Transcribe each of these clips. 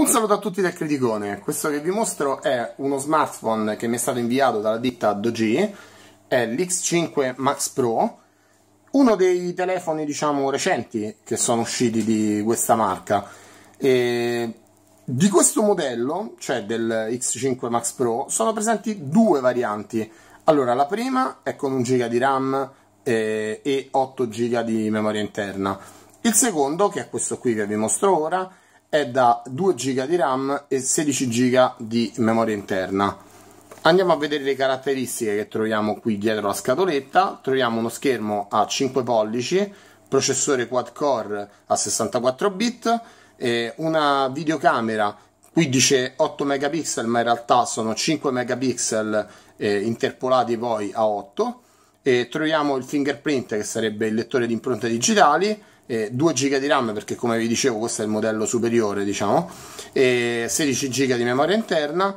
Un saluto a tutti del Criticone, questo che vi mostro è uno smartphone che mi è stato inviato dalla ditta Doji, è l'X5 Max Pro, uno dei telefoni diciamo recenti che sono usciti di questa marca. E di questo modello, cioè del X5 Max Pro, sono presenti due varianti. Allora, la prima è con 1 GB di RAM eh, e 8 GB di memoria interna. Il secondo, che è questo qui che vi mostro ora, è da 2 GB di RAM e 16 GB di memoria interna. Andiamo a vedere le caratteristiche che troviamo qui dietro la scatoletta. Troviamo uno schermo a 5 pollici, processore quad core a 64 bit, una videocamera qui dice 8 megapixel ma in realtà sono 5 megapixel eh, interpolati poi a 8 e troviamo il fingerprint che sarebbe il lettore di impronte digitali eh, 2 GB di RAM perché come vi dicevo questo è il modello superiore diciamo, eh, 16 GB di memoria interna,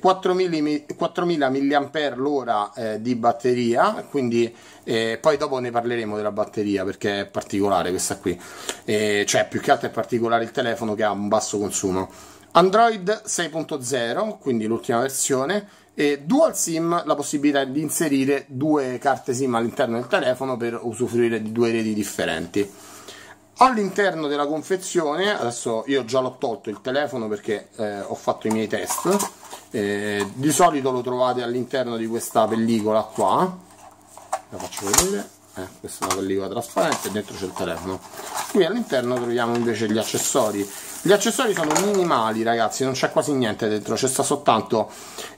4000, 4000 mAh di batteria, quindi eh, poi dopo ne parleremo della batteria perché è particolare questa qui, eh, cioè più che altro è particolare il telefono che ha un basso consumo. Android 6.0, quindi l'ultima versione, e Dual SIM, la possibilità di inserire due carte SIM all'interno del telefono per usufruire di due reti differenti all'interno della confezione adesso io già l'ho tolto il telefono perché eh, ho fatto i miei test eh, di solito lo trovate all'interno di questa pellicola qua la faccio vedere eh, questa è una pellicola trasparente e dentro c'è il telefono qui all'interno troviamo invece gli accessori gli accessori sono minimali ragazzi non c'è quasi niente dentro c'è soltanto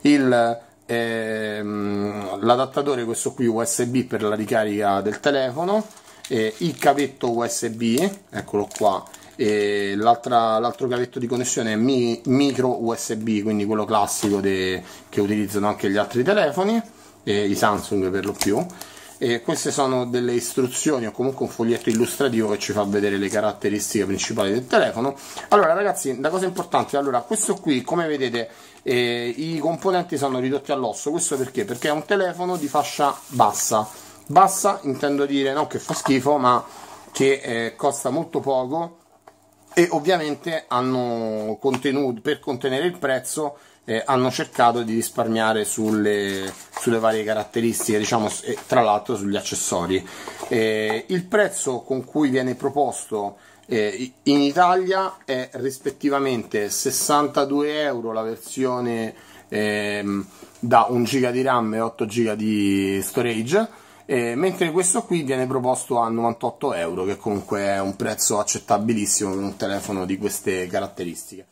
il ehm, l'adattatore questo qui USB per la ricarica del telefono eh, il cavetto USB, eccolo qua, eh, l'altro cavetto di connessione è mi, micro USB, quindi quello classico de, che utilizzano anche gli altri telefoni, eh, i Samsung per lo più. E queste sono delle istruzioni o comunque un foglietto illustrativo che ci fa vedere le caratteristiche principali del telefono allora ragazzi la cosa importante allora questo qui come vedete eh, i componenti sono ridotti all'osso questo perché perché è un telefono di fascia bassa bassa intendo dire non che fa schifo ma che eh, costa molto poco e ovviamente hanno contenuto per contenere il prezzo eh, hanno cercato di risparmiare sulle, sulle varie caratteristiche diciamo e eh, tra l'altro sugli accessori eh, il prezzo con cui viene proposto eh, in Italia è rispettivamente 62 euro la versione ehm, da 1 giga di RAM e 8 giga di storage eh, mentre questo qui viene proposto a 98 euro che comunque è un prezzo accettabilissimo per un telefono di queste caratteristiche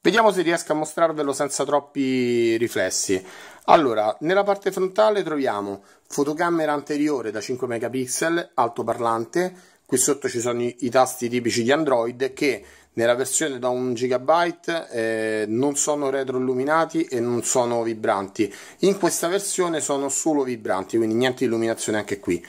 vediamo se riesco a mostrarvelo senza troppi riflessi allora, nella parte frontale troviamo fotocamera anteriore da 5 megapixel, altoparlante, qui sotto ci sono i, i tasti tipici di Android che nella versione da 1 GB eh, non sono retroilluminati e non sono vibranti. In questa versione sono solo vibranti, quindi niente illuminazione anche qui.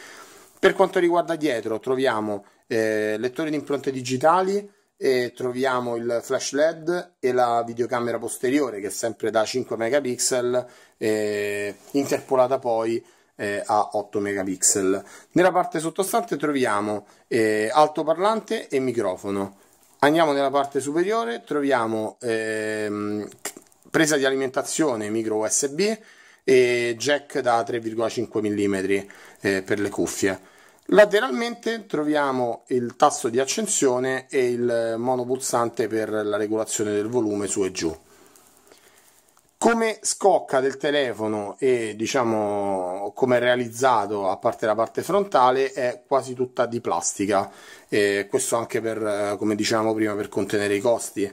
Per quanto riguarda dietro troviamo eh, lettori di impronte digitali, e troviamo il flash LED e la videocamera posteriore che è sempre da 5 megapixel eh, interpolata poi eh, a 8 megapixel. Nella parte sottostante troviamo eh, altoparlante e microfono. Andiamo nella parte superiore, troviamo ehm, presa di alimentazione micro USB e jack da 3,5 mm eh, per le cuffie. Lateralmente troviamo il tasto di accensione e il monopulsante per la regolazione del volume su e giù. Come scocca del telefono e diciamo come è realizzato a parte la parte frontale è quasi tutta di plastica, e questo anche per, eh, come dicevamo prima, per contenere i costi.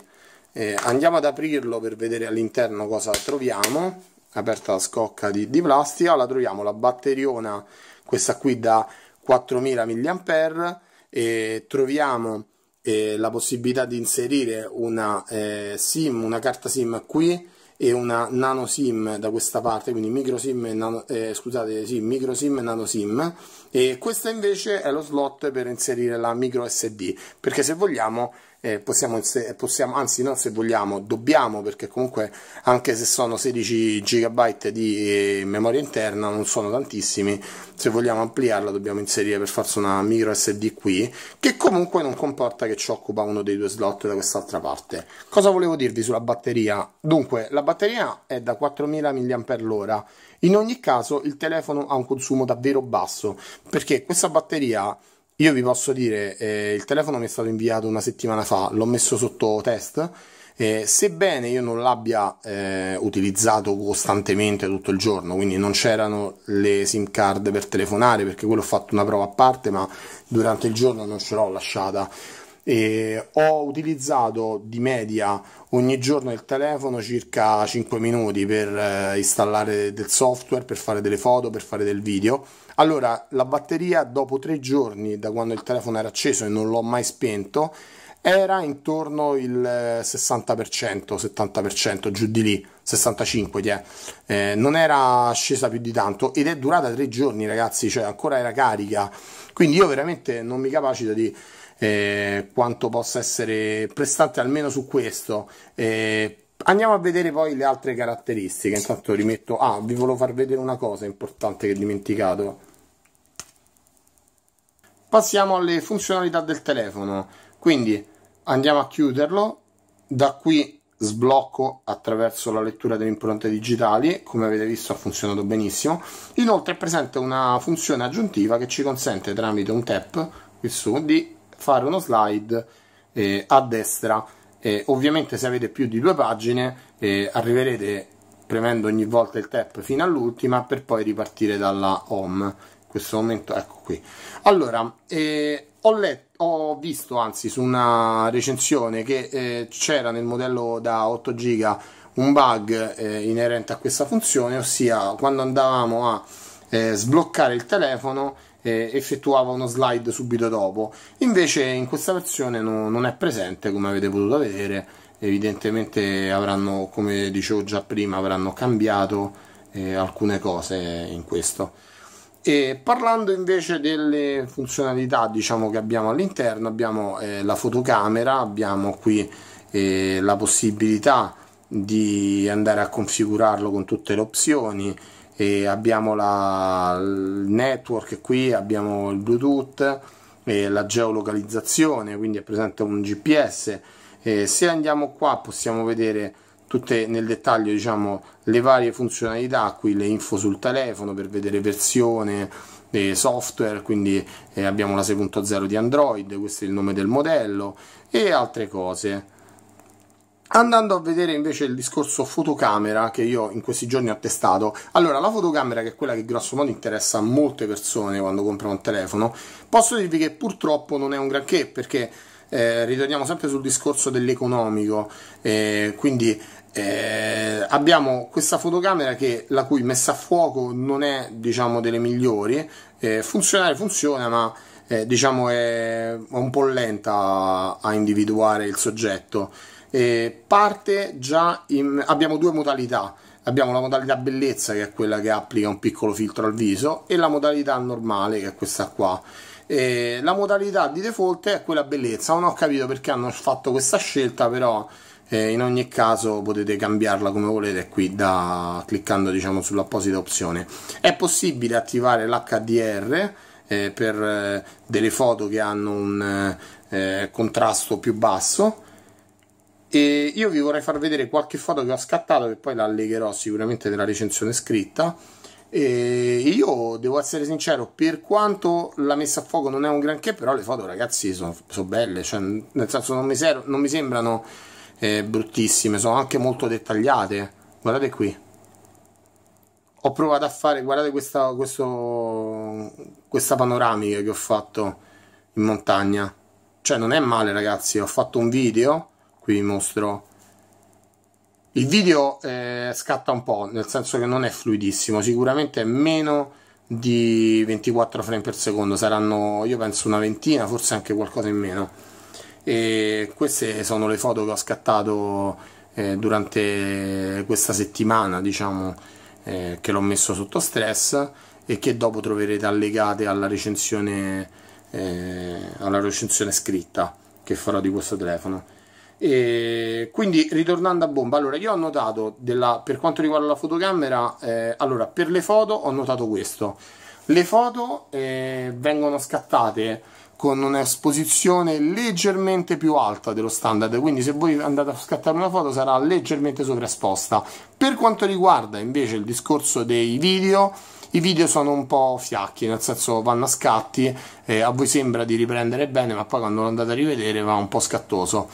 E andiamo ad aprirlo per vedere all'interno cosa troviamo, aperta la scocca di, di plastica, la troviamo la batteriona, questa qui da 4000 mAh, e troviamo eh, la possibilità di inserire una eh, SIM, una carta SIM qui e una nano sim da questa parte, quindi micro sim e nano, eh, scusate, sì, micro sim e nano sim e questa invece è lo slot per inserire la micro SD, perché se vogliamo eh, possiamo, possiamo, anzi no, se vogliamo, dobbiamo, perché comunque anche se sono 16 GB di eh, memoria interna, non sono tantissimi, se vogliamo ampliarla dobbiamo inserire per forza una micro SD qui, che comunque non comporta che ci occupa uno dei due slot da quest'altra parte. Cosa volevo dirvi sulla batteria? Dunque, la batteria è da 4000 mAh, in ogni caso il telefono ha un consumo davvero basso, perché questa batteria io vi posso dire, eh, il telefono mi è stato inviato una settimana fa, l'ho messo sotto test. Eh, sebbene io non l'abbia eh, utilizzato costantemente tutto il giorno, quindi non c'erano le SIM card per telefonare perché quello ho fatto una prova a parte, ma durante il giorno non ce l'ho lasciata e ho utilizzato di media ogni giorno il telefono circa 5 minuti per eh, installare del software, per fare delle foto, per fare del video. Allora, la batteria dopo 3 giorni da quando il telefono era acceso e non l'ho mai spento era intorno il 60%, eh, 70%, giù di lì, 65%, eh. eh, non era scesa più di tanto ed è durata tre giorni ragazzi, cioè ancora era carica, quindi io veramente non mi capacito di... Eh, quanto possa essere prestante almeno su questo eh, Andiamo a vedere poi le altre caratteristiche. Intanto rimetto. Ah, vi volevo far vedere una cosa importante che ho dimenticato. Passiamo alle funzionalità del telefono. Quindi andiamo a chiuderlo da qui sblocco attraverso la lettura delle impronte digitali, come avete visto ha funzionato benissimo. Inoltre è presente una funzione aggiuntiva che ci consente tramite un tap qui su di fare uno slide eh, a destra. Eh, ovviamente se avete più di due pagine eh, arriverete premendo ogni volta il tap fino all'ultima per poi ripartire dalla home questo momento ecco qui allora eh, ho letto ho visto anzi su una recensione che eh, c'era nel modello da 8 giga un bug eh, inerente a questa funzione ossia quando andavamo a eh, sbloccare il telefono eh, effettuava uno slide subito dopo invece in questa versione no, non è presente come avete potuto vedere evidentemente avranno come dicevo già prima avranno cambiato eh, alcune cose in questo e parlando invece delle funzionalità diciamo, che abbiamo all'interno, abbiamo eh, la fotocamera, abbiamo qui eh, la possibilità di andare a configurarlo con tutte le opzioni, e abbiamo la, il network qui, abbiamo il Bluetooth, eh, la geolocalizzazione, quindi è presente un GPS. se andiamo qua possiamo vedere tutte nel dettaglio diciamo, le varie funzionalità, qui le info sul telefono per vedere versione, eh, software, quindi eh, abbiamo la 6.0 di Android, questo è il nome del modello e altre cose. Andando a vedere invece il discorso fotocamera che io in questi giorni ho testato, allora la fotocamera che è quella che grosso modo interessa a molte persone quando comprano un telefono, posso dirvi che purtroppo non è un granché perché eh, ritorniamo sempre sul discorso dell'economico, eh, quindi eh, abbiamo questa fotocamera che, la cui messa a fuoco non è diciamo delle migliori, eh, funzionare funziona ma eh, diciamo è un po' lenta a, individuare il soggetto. Eh, parte già in, abbiamo due modalità, abbiamo la modalità bellezza che è quella che applica un piccolo filtro al viso e la modalità normale che è questa qua. E eh, la modalità di default è quella bellezza, non ho capito perché hanno fatto questa scelta però eh, in ogni caso potete cambiarla come volete qui da, cliccando diciamo, sull'apposita opzione è possibile attivare l'HDR eh, per eh, delle foto che hanno un eh, eh, contrasto più basso e io vi vorrei far vedere qualche foto che ho scattato che poi la allegherò sicuramente nella recensione scritta e io devo essere sincero, per quanto la messa a fuoco non è un granché, però le foto ragazzi sono, sono belle, cioè, nel senso non mi, ser- non mi sembrano eh, bruttissime, sono anche molto dettagliate. Guardate qui. Ho provato a fare, guardate questa, questo, questa panoramica che ho fatto in montagna. Cioè non è male ragazzi, ho fatto un video, qui vi mostro. Il video eh, scatta un po', nel senso che non è fluidissimo, sicuramente è meno di 24 frame per secondo, saranno io penso una ventina, forse anche qualcosa in meno e queste sono le foto che ho scattato eh, durante questa settimana diciamo eh, che l'ho messo sotto stress e che dopo troverete allegate alla recensione, eh, alla recensione scritta che farò di questo telefono e quindi ritornando a bomba allora io ho notato della, per quanto riguarda la fotocamera eh, allora per le foto ho notato questo le foto eh, vengono scattate con un'esposizione leggermente più alta dello standard, quindi se voi andate a scattare una foto sarà leggermente sovraesposta. Per quanto riguarda invece il discorso dei video, i video sono un po' fiacchi, nel senso vanno a scatti, eh, a voi sembra di riprendere bene, ma poi quando lo andate a rivedere va un po' scattoso.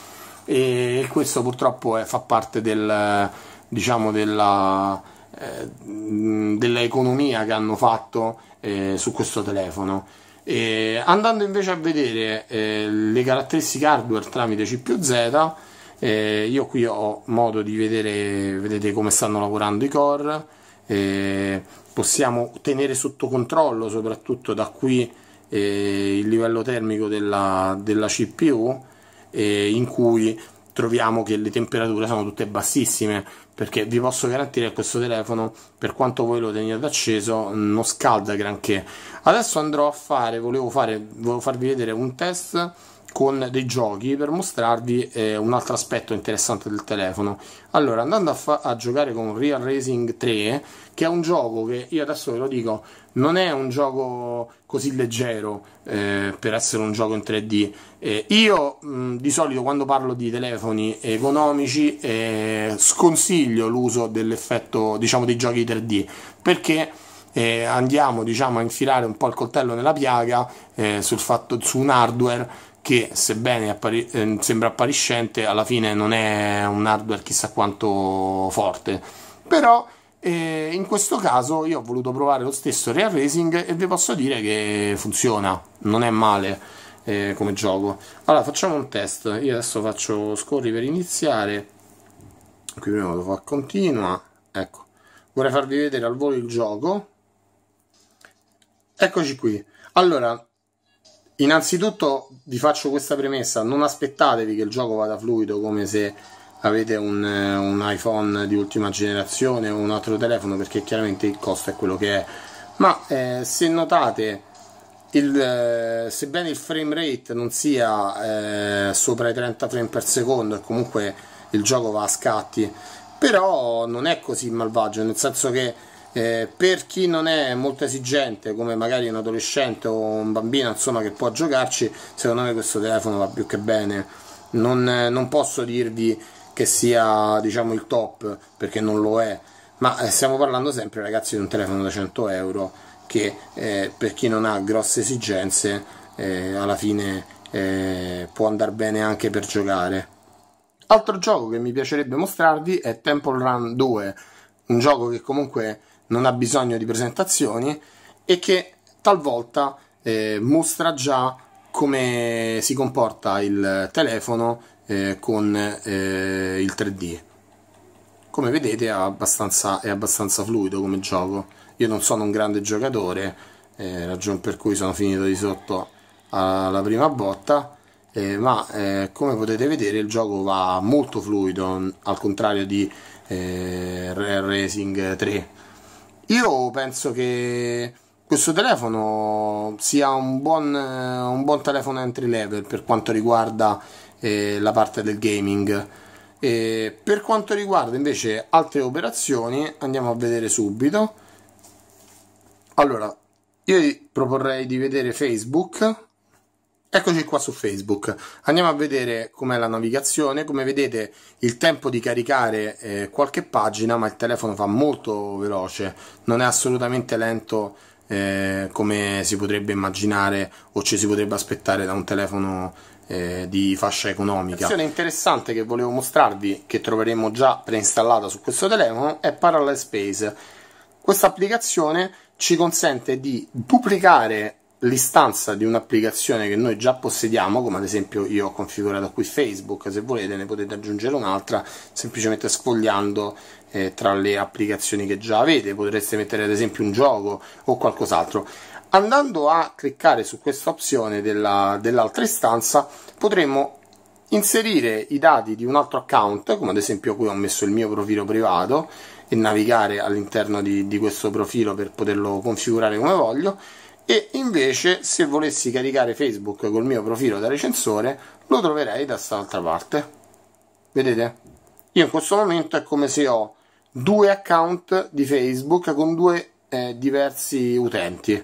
E questo purtroppo è, eh, fa parte del, diciamo, della, eh, dell'economia che hanno fatto eh, su questo telefono. E andando invece a vedere eh, le caratteristiche hardware tramite C+Z, eh, io qui ho modo di vedere, vedete come stanno lavorando i core, eh, possiamo tenere sotto controllo soprattutto da qui eh, il livello termico della, della CPU, eh, in cui troviamo che le temperature sono tutte bassissime, perché vi posso garantire che questo telefono per quanto voi lo teniate acceso non scalda granché adesso andrò a fare volevo, fare, volevo farvi vedere un test con dei giochi per mostrarvi eh, un altro aspetto interessante del telefono. Allora, andando a, a, giocare con Real Racing 3, che è un gioco che io adesso ve lo dico, non è un gioco così leggero eh, per essere un gioco in 3D. Eh, io mh, mm, di solito quando parlo di telefoni economici eh, sconsiglio l'uso dell'effetto, diciamo, dei giochi 3D, perché eh, andiamo diciamo, a infilare un po' il coltello nella piaga eh, sul fatto, su un hardware che sebbene appari- eh, sembra appariscente, alla fine non è un hardware chissà quanto forte. Però eh, in questo caso io ho voluto provare lo stesso Real Racing e vi posso dire che funziona, non è male eh, come gioco. Allora facciamo un test, io adesso faccio scorri per iniziare, qui prima lo fa continua, ecco, vorrei farvi vedere al volo il gioco. Eccoci qui. Allora, Innanzitutto vi faccio questa premessa, non aspettatevi che il gioco vada fluido come se avete un, eh, un iPhone di ultima generazione o un altro telefono perché chiaramente il costo è quello che è, ma eh, se notate, il, eh, sebbene il frame rate non sia eh, sopra i 30 frame per secondo e comunque il gioco va a scatti, però non è così malvagio, nel senso che eh, per chi non è molto esigente, come magari un adolescente o un bambino insomma, che può giocarci, secondo me questo telefono va più che bene. Non, eh, non posso dirvi che sia diciamo, il top, perché non lo è, ma eh, stiamo parlando sempre ragazzi di un telefono da 100 euro che eh, per chi non ha grosse esigenze eh, alla fine eh, può andare bene anche per giocare. Altro gioco che mi piacerebbe mostrarvi è Temple Run 2, un gioco che comunque non ha bisogno di presentazioni e che talvolta eh, mostra già come si comporta il telefono eh, con eh, il 3D. Come vedete è abbastanza, è abbastanza, fluido come gioco. Io non sono un grande giocatore, eh, ragione per cui sono finito di sotto alla prima botta, eh, ma eh, come potete vedere il gioco va molto fluido, al contrario di Racing 3 io penso che questo telefono sia un buon, un buon telefono entry level per quanto riguarda eh, la parte del gaming. E per quanto riguarda invece altre operazioni, andiamo a vedere subito. Allora, io proporrei di vedere Facebook Eccoci qua su Facebook, andiamo a vedere com'è la navigazione, come vedete il tempo di caricare eh, qualche pagina ma il telefono fa molto veloce, non è assolutamente lento eh, come si potrebbe immaginare o ci si potrebbe aspettare da un telefono eh, di fascia economica. L'azione interessante che volevo mostrarvi, che troveremo già preinstallata su questo telefono, è Parallel Space. Questa applicazione ci consente di duplicare l'istanza di un'applicazione che noi già possediamo, come ad esempio io ho configurato qui Facebook, se volete ne potete aggiungere un'altra semplicemente sfogliando eh, tra le applicazioni che già avete, potreste mettere ad esempio un gioco o qualcos'altro. Andando a cliccare su questa opzione dell'altra istanza potremmo inserire i dati di un altro account, come ad esempio qui ho messo il mio profilo privato, e navigare all'interno di, di questo profilo per poterlo configurare come voglio e invece se volessi caricare Facebook col mio profilo da recensore lo troverei da quest'altra parte vedete? io in questo momento è come se ho due account di Facebook con due eh, diversi utenti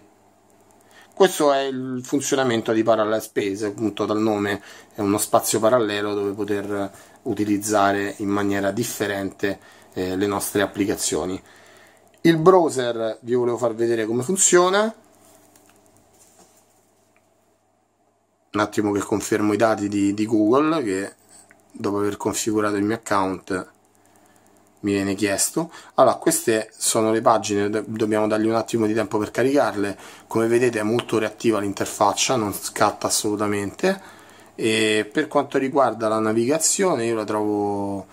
questo è il funzionamento di Parallel Space, appunto dal nome è uno spazio parallelo dove poter utilizzare in maniera differente eh, le nostre applicazioni. Il browser vi volevo far vedere come funziona, un attimo che confermo i dati di, di Google che dopo aver configurato il mio account mi viene chiesto allora queste sono le pagine dobbiamo dargli un attimo di tempo per caricarle come vedete è molto reattiva l'interfaccia non scatta assolutamente e per quanto riguarda la navigazione io la trovo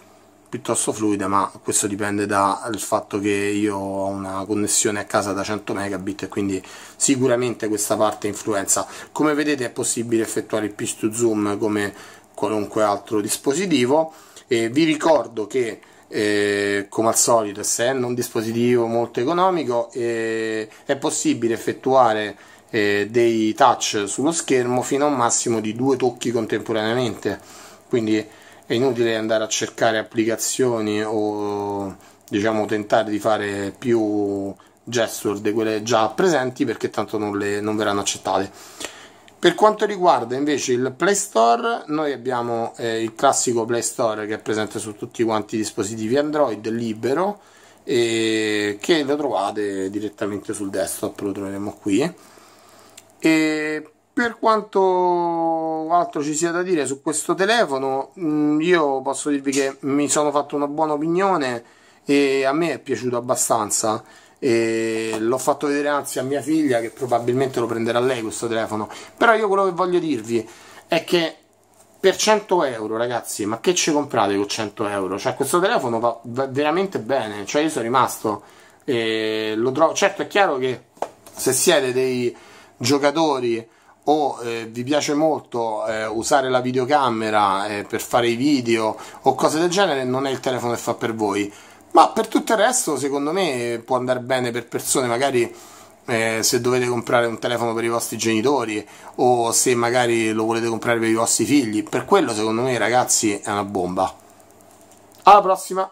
piuttosto fluida ma questo dipende dal fatto che io ho una connessione a casa da 100 megabit e quindi sicuramente questa parte influenza come vedete è possibile effettuare il pitch to zoom come qualunque altro dispositivo e vi ricordo che eh, come al solito essendo un dispositivo molto economico eh, è possibile effettuare eh, dei touch sullo schermo fino a un massimo di due tocchi contemporaneamente quindi è inutile andare a cercare applicazioni o diciamo tentare di fare più gesture di quelle già presenti perché tanto non, le, non verranno accettate per quanto riguarda invece il Play Store, noi abbiamo eh, il classico Play Store che è presente su tutti quanti i dispositivi Android libero e che lo trovate direttamente sul desktop, lo troveremo qui. E per quanto altro ci sia da dire su questo telefono mm, io posso dirvi che mi sono fatto una buona opinione e a me è piaciuto abbastanza l'ho fatto vedere anzi a mia figlia che probabilmente lo prenderà lei questo telefono però io quello che voglio dirvi è che per 100 euro ragazzi ma che ci comprate con 100 euro cioè questo telefono va veramente bene cioè io sono rimasto e lo trovo certo è chiaro che se siete dei giocatori o eh, vi piace molto eh, usare la videocamera eh, per fare i video o cose del genere, non è il telefono che fa per voi. Ma per tutto il resto, secondo me, può andare bene per persone magari eh, se dovete comprare un telefono per i vostri genitori o se magari lo volete comprare per i vostri figli. Per quello, secondo me, ragazzi, è una bomba. Alla prossima!